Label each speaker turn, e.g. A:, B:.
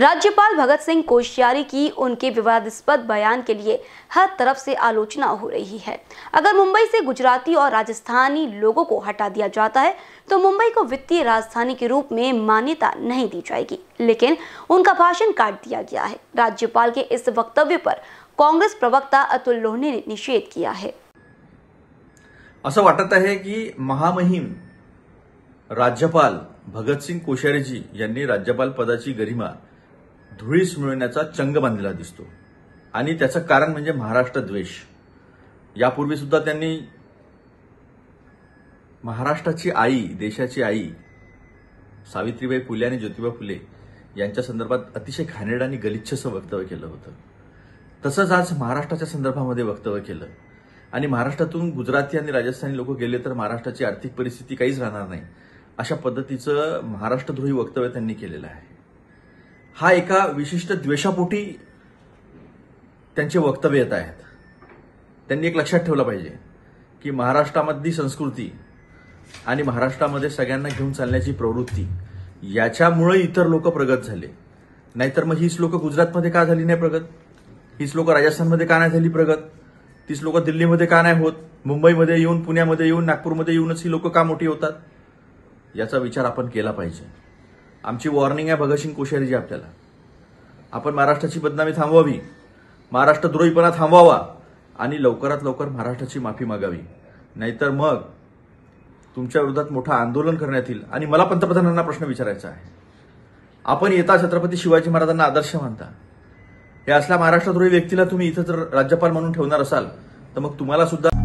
A: राज्यपाल भगत सिंह कोश्यारी की उनके विवादास्पद बयान के लिए हर तरफ से आलोचना हो रही है अगर मुंबई से गुजराती और राजस्थानी लोगों को हटा दिया जाता है तो मुंबई को वित्तीय राजधानी के रूप में मान्यता नहीं दी जाएगी लेकिन उनका भाषण काट दिया गया है राज्यपाल के इस वक्तव्य पर कांग्रेस प्रवक्ता अतुल लोहने ने निषेध किया है
B: कि वाटत की महामहिम राज्यपाल भगतसिंग कोश्यारीजी यांनी राज्यपाल पदाची गरिमा धुळीस मिळवण्याचा चंग बांधलेला दिसतो आणि त्याचं कारण म्हणजे महाराष्ट्र द्वेष यापूर्वी सुद्धा त्यांनी महाराष्ट्राची आई देशाची आई सावित्रीबाई फुले आणि ज्योतिबा फुले यांच्या संदर्भात अतिशय घाणेरडं आणि गलिच्छसं वक्तव्य केलं होतं तसंच आज महाराष्ट्राच्या संदर्भामध्ये वक्तव्य केलं आणि महाराष्ट्रातून गुजराती आणि राजस्थानी लोक गेले तर महाराष्ट्राची आर्थिक परिस्थिती काहीच राहणार नाही अशा पद्धतीचं महाराष्ट्रद्रोही वक्तव्य त्यांनी केलेलं आहे हा एका विशिष्ट द्वेषापोटी त्यांचे वक्तव्य येत आहेत त्यांनी एक लक्षात ठेवलं पाहिजे की महाराष्ट्रामधली संस्कृती आणि महाराष्ट्रामध्ये सगळ्यांना घेऊन चालण्याची प्रवृत्ती याच्यामुळे इतर लोक प्रगत झाले नाहीतर मग हीच लोक गुजरातमध्ये का झाली नाही प्रगत हीच लोक राजस्थानमध्ये का नाही झाली प्रगत तीच लोक दिल्लीमध्ये का नाही होत मुंबईमध्ये येऊन पुण्यामध्ये येऊन नागपूरमध्ये येऊनच ही लोक का मोठी होतात याचा विचार आपण केला पाहिजे आमची वॉर्निंग आहे भगतसिंग कोश्यारीजी आपल्याला आपण महाराष्ट्राची बदनामी थांबवावी महाराष्ट्र द्रोहीपणा थांबवावा आणि लवकरात लवकर महाराष्ट्राची माफी मागावी नाहीतर मग तुमच्या विरोधात मोठं आंदोलन करण्यात येईल आणि मला पंतप्रधानांना प्रश्न विचारायचा आहे आपण येता छत्रपती शिवाजी महाराजांना आदर्श मानता हे असल्या महाराष्ट्रद्रोही व्यक्तीला तुम्ही इथं जर राज्यपाल म्हणून ठेवणार असाल तर मग तुम्हाला सुद्धा